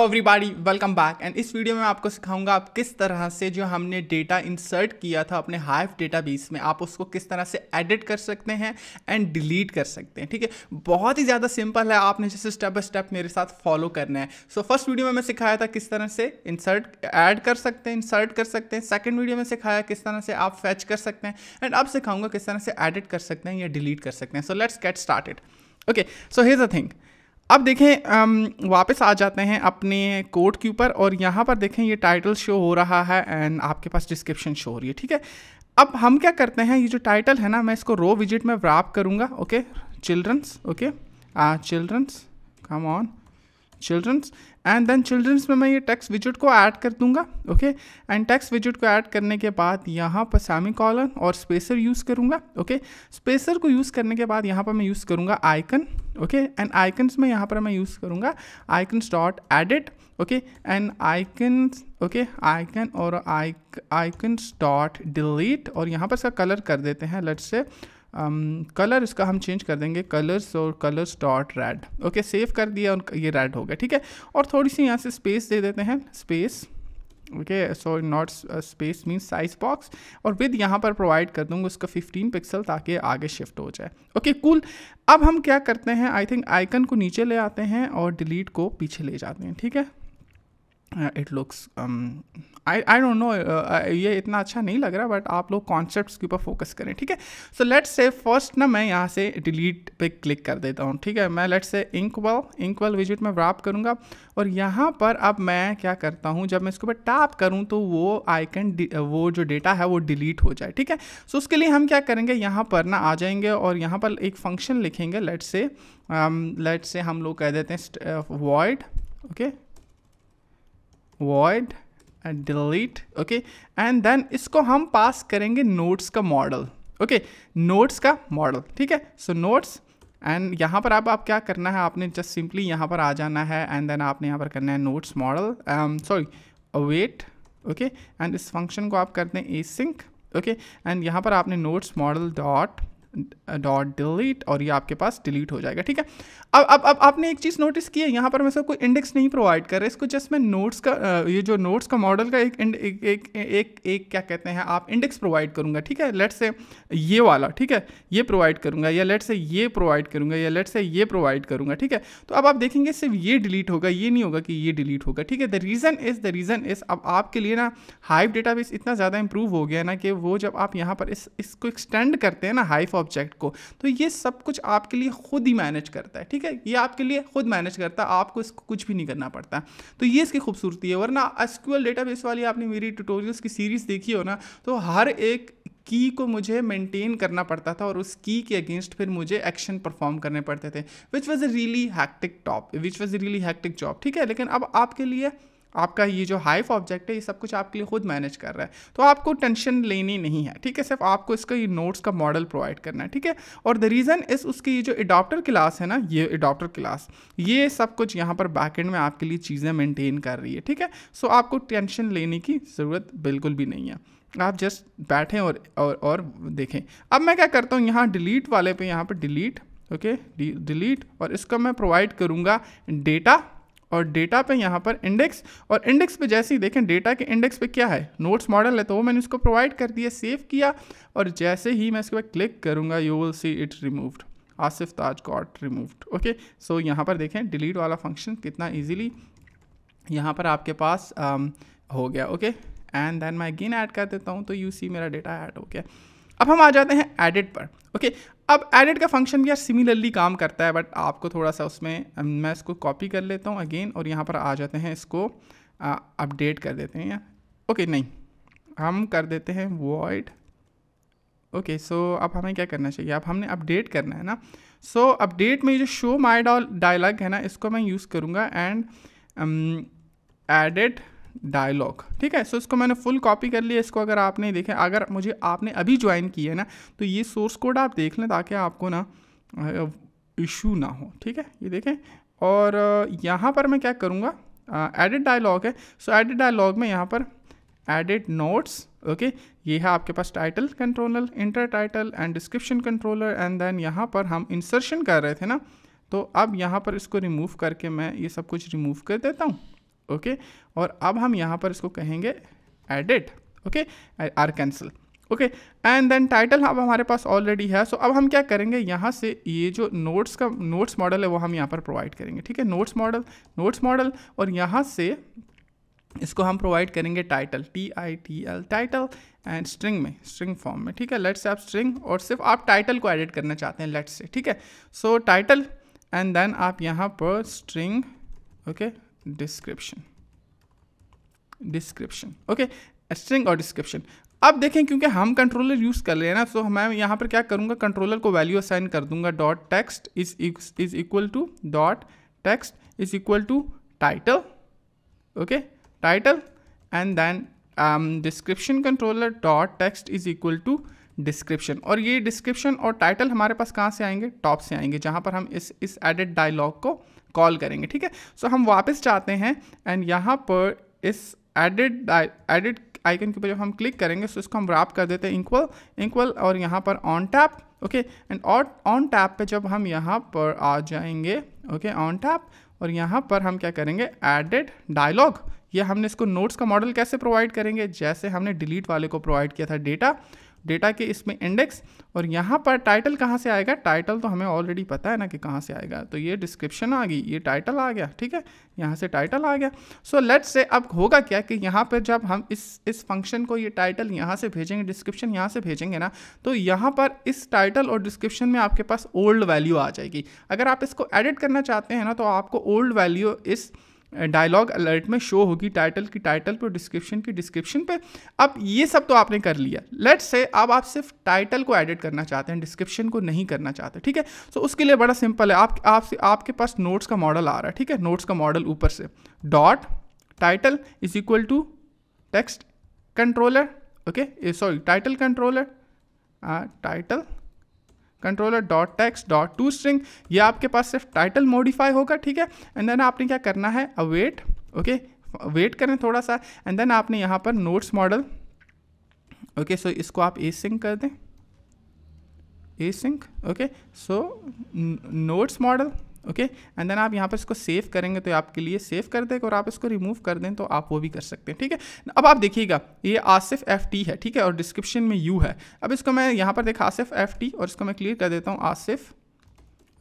Hello everybody welcome back and इस video में मैं आपको सिखाऊंगा आप किस तरह से जो हमने डेटा इंसर्ट किया था अपने डेटा बेस में आप उसको किस तरह से एडिट कर सकते हैं एंड डिलीट कर सकते हैं ठीक है बहुत ही ज़्यादा सिंपल है आपने जैसे स्टेप बाय स्टेप मेरे साथ फॉलो करना है सो फर्स्ट वीडियो में मैं सिखाया था किस तरह से इंसर्ट ऐड कर सकते हैं इंसर्ट कर सकते हैं सेकेंड वीडियो में सिखाया किस तरह से आप फैच कर सकते हैं एंड अब सिखाऊंगा किस तरह से एडिट कर सकते हैं या डिलीट कर सकते हैं so let's get started okay so has a thing अब देखें वापस आ जाते हैं अपने कोड के ऊपर और यहाँ पर देखें ये टाइटल शो हो रहा है एंड आपके पास डिस्क्रिप्शन शो हो रही है ठीक है अब हम क्या करते हैं ये जो टाइटल है ना मैं इसको रो विजिट में व्राप करूँगा okay children okay children come on children and then children में मैं ये टेक्स्ट विजिट को ऐड कर दूंगा ओके एंड टेक्स्ट विजिट को ऐड करने के बाद यहाँ पर सेमी कॉलन और स्पेसर यूज़ करूँगा ओके स्पेसर को यूज़ करने के बाद यहाँ पर मैं यूज़ करूँगा आइकन ओके एंड आइकन्स में यहाँ पर मैं यूज़ करूँगा icons dot edit okay and icons okay icon और आइकन्स डॉट डिलीट और यहाँ पर इसका कलर कर देते हैं लेट्स से कलर um, इसका हम चेंज कर देंगे कलर्स और colours dot red okay save कर दिया और ये रेड हो गया ठीक है और थोड़ी सी यहाँ से स्पेस दे देते हैं space okay so not space mean size box और विद यहाँ पर प्रोवाइड कर दूंगा उसका 15 पिक्सल ताकि आगे शिफ्ट हो जाए ओके okay, कूल cool. अब हम क्या करते हैं आई थिंक आइकन को नीचे ले आते हैं और डिलीट को पीछे ले जाते हैं ठीक है it looks I I don't know ये इतना अच्छा नहीं लग रहा बट आप लोग कॉन्सेप्ट के ऊपर फोकस करें ठीक है सो लेट्स से फर्स्ट ना मैं यहाँ से डिलीट पे क्लिक कर देता हूँ ठीक है मैं लेट्स से इंक वाल विजिट में व्राप करूँगा और यहाँ पर अब मैं क्या करता हूँ जब मैं इसके ऊपर टैप करूँ तो वो आइकन uh, वो जो डेटा है वो डिलीट हो जाए ठीक है सो so, उसके लिए हम क्या करेंगे यहाँ पर ना आ जाएंगे और यहाँ पर एक फंक्शन लिखेंगे लेट्स से लेट्स से हम लोग कह देते हैं void okay uh, void delete okay and then इसको हम पास करेंगे nodes का model okay nodes का model ठीक है so nodes एंड यहाँ पर आप आप क्या करना है आपने जस्ट सिंपली यहाँ पर आ जाना है एंड देन आपने यहाँ पर करना है notes model sorry wait okay and इस फंक्शन को आप करते हैं ए सिंक ओके एंड यहाँ पर आपने notes model dot dot delete और ये आपके पास डिलीट हो जाएगा ठीक है अब अब अब आपने एक चीज़ नोटिस की है यहाँ पर मैं सब कोई इंडेक्स नहीं प्रोवाइड कर रहा इसको जस्ट मैं नोट्स का ये जो नोट्स का मॉडल का एक एक एक एक, एक क्या कहते हैं आप इंडेक्स प्रोवाइड करूँगा ठीक है लेट से ये वाला ठीक है ये प्रोवाइड करूँगा या लेट से ये प्रोवाइड करूँगा या लेट से ये प्रोवाइड करूँगा ठीक है तो अब आप देखेंगे सिर्फ ये डिलीट होगा ये नहीं होगा कि ये डिलीट होगा ठीक है the reason is the reason is अब आपके लिए ना हाइव डेटाबेस इतना ज़्यादा इंप्रूव हो गया ना कि वो जब आप यहाँ पर इस इसको एक्सटेंड करते हैं ना हाइफ ऑब्जेक्ट को तो ये सब कुछ आपके लिए खुद ही मैनेज करता है ठीक है ये आपके लिए खुद मैनेज करता है आपको इसको कुछ भी नहीं करना पड़ता तो ये इसकी खूबसूरती है वरना एसक्यूएल डेटाबेस वाली आपने मेरी ट्यूटोरियल्स की सीरीज़ देखी हो ना तो हर एक की को मुझे मेंटेन करना पड़ता था और उस की के अगेंस्ट फिर मुझे एक्शन परफॉर्म करने पड़ते थे which was a really hectic top which was a really hectic job ठीक है लेकिन अब आपके लिए आपका ये जो हाइफ ऑब्जेक्ट है ये सब कुछ आपके लिए खुद मैनेज कर रहा है तो आपको टेंशन लेनी नहीं है ठीक है सिर्फ आपको इसका ये नोट्स का मॉडल प्रोवाइड करना है ठीक है और द रीज़न इस उसकी ये जो एडॉप्टर क्लास है ना ये एडॉप्टर क्लास ये सब कुछ यहाँ पर बैकेंड में आपके लिए चीज़ें मेनटेन कर रही है ठीक है सो आपको टेंशन लेने की ज़रूरत बिल्कुल भी नहीं है आप जस्ट बैठें और, और और देखें अब मैं क्या करता हूँ यहाँ डिलीट वाले पे यहाँ पर डिलीट ओके डिलीट और इसका मैं प्रोवाइड करूँगा डेटा और डेटा पे यहाँ पर इंडेक्स और इंडेक्स पे जैसे ही देखें डेटा के इंडेक्स पे क्या है नोट्स मॉडल है तो वो मैंने उसको प्रोवाइड कर दिया सेव किया और जैसे ही मैं इसके बाद क्लिक करूँगा you will see it removed Asif Taj got removed okay so यहाँ पर देखें डिलीट वाला फंक्शन कितना ईजिली यहाँ पर आपके पास um, हो गया ओके एंड देन मैं अगेन ऐड कर देता हूँ तो यू सी मेरा डेटा ऐड हो गया अब हम आ जाते हैं एडिट पर ओके अब एडिट का फंक्शन भी यार सिमिलरली काम करता है बट आपको थोड़ा सा उसमें um, मैं इसको कॉपी कर लेता हूँ अगेन और यहाँ पर आ जाते हैं इसको अपडेट कर देते हैं या ओके नहीं हम कर देते हैं वॉइड ओके सो अब हमें क्या करना चाहिए अब हमने अपडेट करना है ना सो so, अपडेट में जो शो माई डॉल डायलॉग है ना इसको मैं यूज़ करूँगा एंड एडिट um, डायलॉग ठीक है सो so, इसको मैंने फुल कॉपी कर लिया इसको अगर आपने देखा अगर मुझे आपने अभी ज्वाइन किया है ना तो ये सोर्स कोड आप देख लें ताकि आपको ना इशू ना हो ठीक है ये देखें और यहाँ पर मैं क्या करूँगा एडिट डायलॉग है सो एडिट डायलॉग में यहाँ पर एडिट नोट्स ओके ये है आपके पास title controller enter title and description controller and then यहाँ पर हम इंसर्शन कर रहे थे ना तो अब यहाँ पर इसको रिमूव करके मैं ये सब कुछ रिमूव कर देता हूँ ओके और अब हम यहाँ पर इसको कहेंगे edit okay or cancel okay and then title अब हमारे पास ऑलरेडी है सो so अब हम क्या करेंगे यहाँ से ये जो नोट्स का नोट्स मॉडल है वो हम यहाँ पर प्रोवाइड करेंगे ठीक है नोट्स मॉडल नोट्स मॉडल और यहाँ से इसको हम प्रोवाइड करेंगे title T I T L title and string में स्ट्रिंग फॉर्म में ठीक है लेट्स आप स्ट्रिंग और सिर्फ आप टाइटल को एडिट करना चाहते हैं लेट्स से ठीक है सो टाइटल एंड देन आप यहाँ पर string okay okay? Description description okay string और डिस्क्रिप्शन अब देखें क्योंकि हम कंट्रोलर यूज़ कर रहे हैं ना तो मैं यहाँ पर क्या करूँगा कंट्रोलर को वैल्यू असाइन कर दूंगा dot text is is equal to dot text is equal to title okay title and then description controller dot text is equal to description और ये डिस्क्रिप्शन और टाइटल हमारे पास कहाँ से आएंगे टॉप से आएंगे जहाँ पर हम इस इस एडिट डायलॉग को कॉल करेंगे ठीक है सो हम वापस जाते हैं एंड यहाँ पर इस एडिट एडिट आइकन के ऊपर जब हम क्लिक करेंगे सो इसको हम रैप कर देते हैं इंक्वल इंक्वल और यहाँ पर ऑन टैप ओके एंड और ऑन टैप पे जब हम यहाँ पर आ जाएंगे ओके ऑन टैप और यहाँ पर हम क्या करेंगे एडिट डायलॉग ये हमने इसको नोट्स का मॉडल कैसे प्रोवाइड करेंगे जैसे हमने डिलीट वाले को प्रोवाइड किया था डेटा डेटा के इसमें इंडेक्स और यहाँ पर टाइटल कहाँ से आएगा टाइटल तो हमें ऑलरेडी पता है ना कि कहाँ से आएगा तो ये डिस्क्रिप्शन आ गई ये टाइटल आ गया ठीक है यहाँ से टाइटल आ गया सो लेट्स से अब होगा क्या कि यहाँ पर जब हम इस इस फंक्शन को ये टाइटल यहाँ से भेजेंगे डिस्क्रिप्शन यहाँ से भेजेंगे ना तो यहाँ पर इस टाइटल और डिस्क्रिप्शन में आपके पास ओल्ड वैल्यू आ जाएगी अगर आप इसको एडिट करना चाहते हैं ना तो आपको ओल्ड वैल्यू इस डायलॉग अलर्ट में शो होगी टाइटल की टाइटल पर डिस्क्रिप्शन की डिस्क्रिप्शन पे अब ये सब तो आपने कर लिया लेट्स से अब आप सिर्फ टाइटल को एडिट करना चाहते हैं डिस्क्रिप्शन को नहीं करना चाहते ठीक है सो so, उसके लिए बड़ा सिंपल है आप आपसे आपके पास नोट्स का मॉडल आ रहा है ठीक है नोट्स का मॉडल ऊपर से dot title is equal to text controller okay sorry title controller title controller dot text dot to string ये आपके पास सिर्फ टाइटल मॉडिफाई होगा ठीक है एंड देन आपने क्या करना है अवेट ओके वेट करें थोड़ा सा एंड देन आपने यहाँ पर नोट्स मॉडल ओके सो इसको आप ए सिंक कर दें async okay so notes model okay and then आप यहाँ पर इसको सेव करेंगे तो आपके लिए सेव कर देगा और आप इसको रिमूव कर दें तो आप वो भी कर सकते हैं ठीक है अब आप देखिएगा ये आसिफ एफ टी है ठीक है और डिस्क्रिप्शन में यू है अब इसको मैं यहाँ पर देखा आसिफ एफ टी और इसको मैं क्लियर कर देता हूँ आसिफ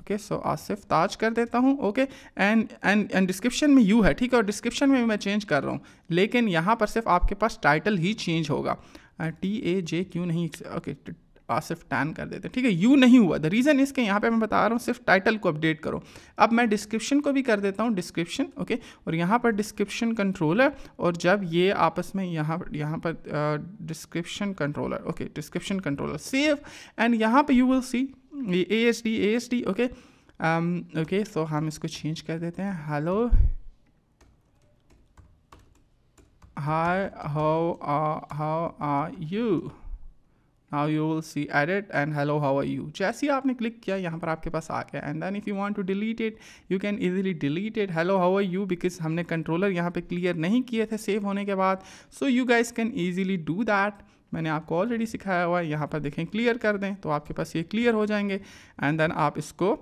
ओके सो आसिफ ताज कर देता हूँ okay and and and description में यू है ठीक है और डिस्क्रिप्शन में भी मैं चेंज कर रहा हूँ लेकिन यहाँ पर सिर्फ आपके पास टाइटल ही चेंज होगा टी ए जे क्यों नहीं ओके पास सिर्फ टैन कर देते हैं ठीक है यू नहीं हुआ द रीज़न इसके यहाँ पे मैं बता रहा हूँ सिर्फ टाइटल को अपडेट करो अब मैं डिस्क्रिप्शन को भी कर देता हूँ डिस्क्रिप्शन ओके और यहाँ पर डिस्क्रिप्शन कंट्रोलर और जब ये आपस में यहाँ यहाँ पर description controller okay description controller save and यहाँ पर यू विल सी ये A S D A S D okay okay so हम इसको चेंज कर देते हैं hello hi how are how are you now you will see edit and hello how are you जैसे ही आपने क्लिक किया यहाँ पर आपके पास आ गया and then if you want to delete it you can easily delete it hello how are you because हमने कंट्रोलर यहाँ पर क्लियर नहीं किए थे सेव होने के बाद so you guys can easily do that मैंने आपको ऑलरेडी सिखाया हुआ है यहाँ पर देखें क्लियर कर दें तो आपके पास ये क्लियर हो जाएंगे एंड देन आप इसको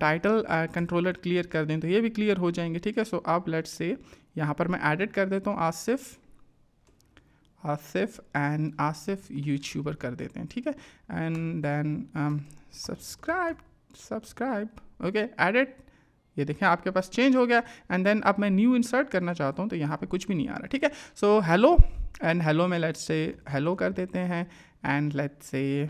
टाइटल कंट्रोलर क्लियर कर दें तो ये भी क्लियर हो जाएंगे ठीक है सो आप लेट्स से यहाँ पर मैं एडिट कर देता हूँ आसिफ़ आसिफ एंड आसिफ यूट्यूबर कर देते हैं ठीक है and then subscribe subscribe okay edit ये देखें आपके पास चेंज हो गया एंड देन अब मैं न्यू इंसर्ट करना चाहता हूँ तो यहाँ पे कुछ भी नहीं आ रहा ठीक है सो हेलो एंड हेलो में लेट्स से हेलो कर देते हैं and let's say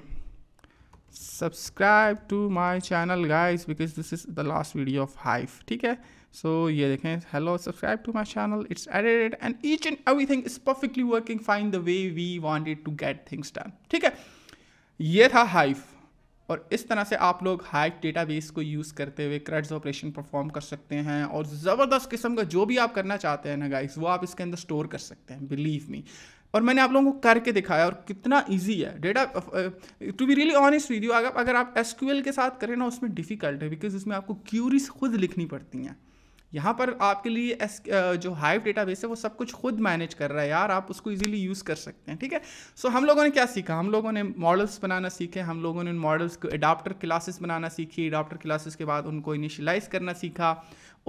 subscribe to my channel guys because this is the last video of Hive ठीक है सो so, ये देखें hello subscribe to my channel it's edited and each and every thing is perfectly working fine the way we wanted to get things done ठीक है ये था हाइफ और इस तरह से आप लोग डेटा डेटाबेस को यूज़ करते हुए क्रेड्स ऑपरेशन परफॉर्म कर सकते हैं और ज़बरदस्त किस्म का जो भी आप करना चाहते हैं ना गाइस वो आप इसके अंदर स्टोर कर सकते हैं बिलीव मी और मैंने आप लोगों को करके दिखाया और कितना इजी है data to be really honest video अगर आप एस के साथ करें ना उसमें डिफिकल्ट है बिकॉज इसमें आपको क्यूरीज खुद लिखनी पड़ती हैं यहाँ पर आपके लिए एस जो हाइव डेटाबेस है वो सब कुछ खुद मैनेज कर रहा है यार आप उसको इजीली यूज़ कर सकते हैं ठीक है सो so, हम लोगों ने क्या सीखा हम लोगों ने मॉडल्स बनाना सीखे हम लोगों ने उन मॉडल्स को एडाप्टर क्लासेस बनाना सीखी एडाप्टर क्लासेस के बाद उनको इनिशलाइज करना सीखा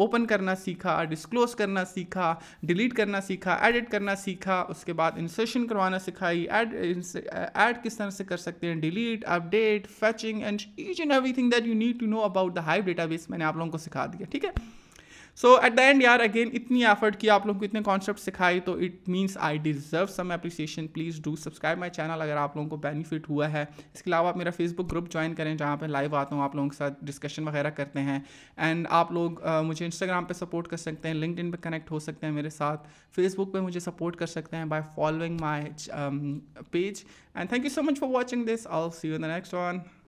ओपन करना सीखा डिस्क्लोज करना सीखा डिलीट करना सीखा एडिट करना सीखा उसके बाद इंसर्शन करवाना सिखाई एड ऐड किस तरह से कर सकते हैं delete update fetching and each and everything that you need to know about the Hive database मैंने आप लोगों को सिखा दिया ठीक है सो एट द एंड यार अगेन इतनी एफर्ट की आप लोगों को इतने कॉन्सेप्ट सिखाए तो it means I deserve some appreciation please do subscribe my channel अगर आप लोगों को बेनिफिट हुआ है इसके अलावा आप मेरा फेसबुक ग्रुप ज्वाइन करें जहाँ पर लाइव आता हूँ आप लोगों के साथ डिस्कशन वगैरह करते हैं एंड आप लोग uh, मुझे इंस्टाग्राम पर सपोर्ट कर सकते हैं लिंकड पर कनेक्ट हो सकते हैं मेरे साथ फेसबुक पर मुझे सपोर्ट कर सकते हैं by following my page and thank you so much for watching this all see you the next one